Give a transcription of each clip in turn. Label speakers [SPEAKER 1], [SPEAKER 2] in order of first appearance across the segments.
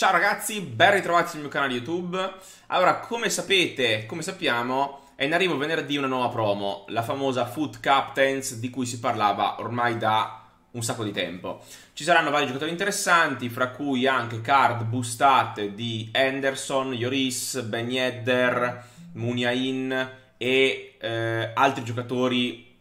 [SPEAKER 1] Ciao ragazzi, ben ritrovati sul mio canale YouTube. Allora, come sapete, come sappiamo, è in arrivo venerdì una nuova promo, la famosa Foot Captains di cui si parlava ormai da un sacco di tempo. Ci saranno vari giocatori interessanti, fra cui anche card boostate di Anderson, Lloris, Ben Yedder, Muniain e eh, altri giocatori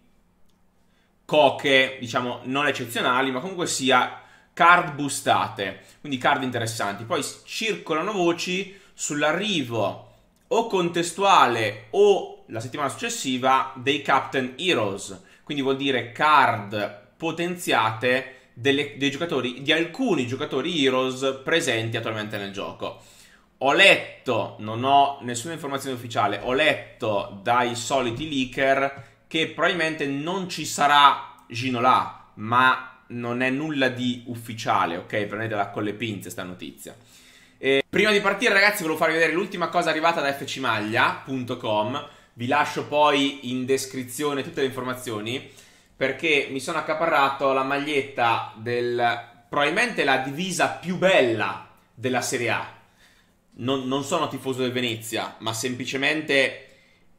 [SPEAKER 1] coche, diciamo, non eccezionali, ma comunque sia card boostate, quindi card interessanti. Poi circolano voci sull'arrivo o contestuale o la settimana successiva dei Captain Heroes, quindi vuol dire card potenziate delle, giocatori, di alcuni giocatori Heroes presenti attualmente nel gioco. Ho letto, non ho nessuna informazione ufficiale, ho letto dai soliti leaker che probabilmente non ci sarà Ginola, ma non è nulla di ufficiale, ok? Prendetela con le pinze sta notizia. E eh, prima di partire, ragazzi, volevo farvi vedere l'ultima cosa arrivata da fcmaglia.com. Vi lascio poi in descrizione tutte le informazioni perché mi sono accaparrato la maglietta del probabilmente la divisa più bella della Serie A. Non, non sono tifoso del Venezia, ma semplicemente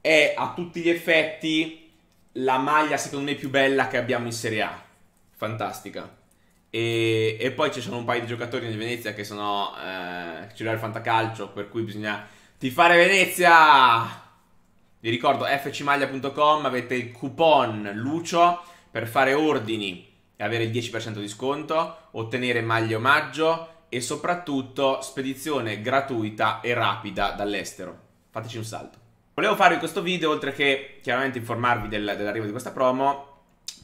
[SPEAKER 1] è a tutti gli effetti la maglia secondo me più bella che abbiamo in Serie A fantastica. E, e poi ci sono un paio di giocatori nel Venezia che sono eh, ci il fantacalcio, per cui bisogna tifare Venezia! Vi ricordo fcmaglia.com, avete il coupon Lucio per fare ordini e avere il 10% di sconto, ottenere maglie omaggio e soprattutto spedizione gratuita e rapida dall'estero. Fateci un salto. Volevo farvi questo video, oltre che chiaramente informarvi del, dell'arrivo di questa promo,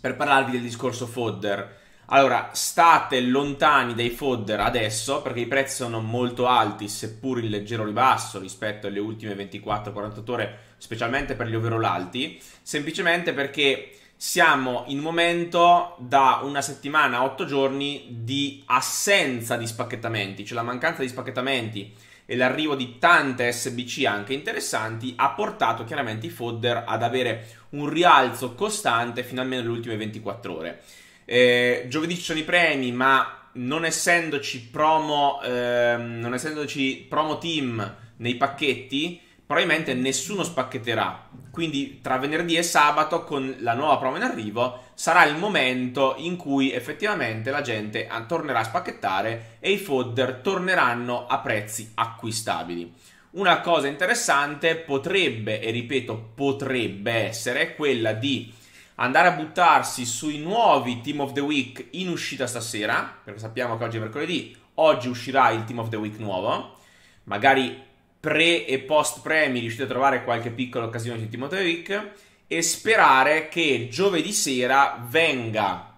[SPEAKER 1] per parlarvi del discorso fodder. Allora, state lontani dai fodder adesso perché i prezzi sono molto alti, seppur in leggero ribasso rispetto alle ultime 24-48 ore, specialmente per gli overall alti, semplicemente perché siamo in momento da una settimana a 8 giorni di assenza di spacchettamenti, cioè la mancanza di spacchettamenti e l'arrivo di tante SBC anche interessanti ha portato chiaramente i fodder ad avere un rialzo costante fino almeno alle ultime 24 ore. Eh, giovedì ci sono i premi, ma non essendoci promo, ehm, non essendoci promo team nei pacchetti, probabilmente nessuno spacchetterà. Quindi tra venerdì e sabato, con la nuova promo in arrivo, sarà il momento in cui effettivamente la gente ah, tornerà a spacchettare e i fodder torneranno a prezzi acquistabili. Una cosa interessante potrebbe, e ripeto, potrebbe essere quella di andare a buttarsi sui nuovi Team of the Week in uscita stasera, perché sappiamo che oggi è mercoledì, oggi uscirà il Team of the Week nuovo, magari pre e post premi riuscite a trovare qualche piccola occasione di Timothy Rick e sperare che giovedì sera venga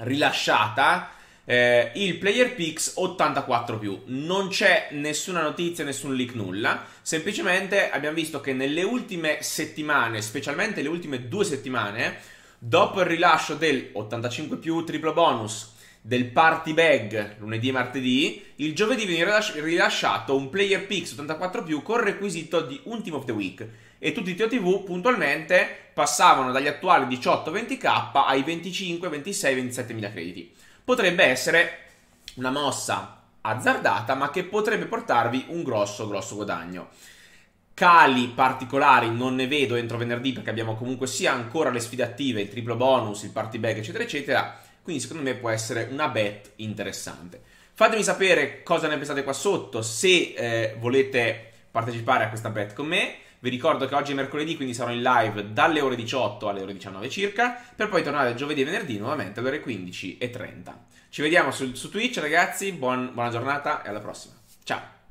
[SPEAKER 1] rilasciata eh, il Player Picks 84 più. Non c'è nessuna notizia, nessun leak, nulla. Semplicemente abbiamo visto che nelle ultime settimane, specialmente le ultime due settimane, dopo il rilascio del 85 più triplo bonus del Party Bag lunedì e martedì, il giovedì viene rilasciato un Player Pix 84+, con requisito di un Team of the Week e tutti i TOTV puntualmente passavano dagli attuali 18-20k ai 25, 26, 27 mila crediti. Potrebbe essere una mossa azzardata, ma che potrebbe portarvi un grosso, grosso guadagno. Cali particolari non ne vedo entro venerdì perché abbiamo comunque sia ancora le sfide attive, il triplo bonus, il party bag, eccetera, eccetera quindi secondo me può essere una bet interessante. Fatemi sapere cosa ne pensate qua sotto, se eh, volete partecipare a questa bet con me. Vi ricordo che oggi è mercoledì, quindi sarò in live dalle ore 18 alle ore 19 circa, per poi tornare giovedì e venerdì nuovamente alle ore 15 e 30. Ci vediamo su, su Twitch ragazzi, buon, buona giornata e alla prossima. Ciao!